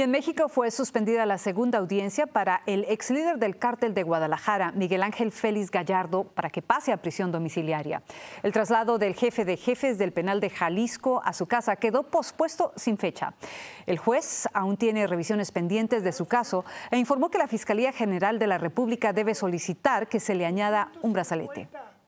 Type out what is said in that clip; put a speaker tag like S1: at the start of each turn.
S1: Y en México fue suspendida la segunda audiencia para el ex líder del cártel de Guadalajara, Miguel Ángel Félix Gallardo, para que pase a prisión domiciliaria. El traslado del jefe de jefes del penal de Jalisco a su casa quedó pospuesto sin fecha. El juez aún tiene revisiones pendientes de su caso e informó que la Fiscalía General de la República debe solicitar que se le añada un brazalete.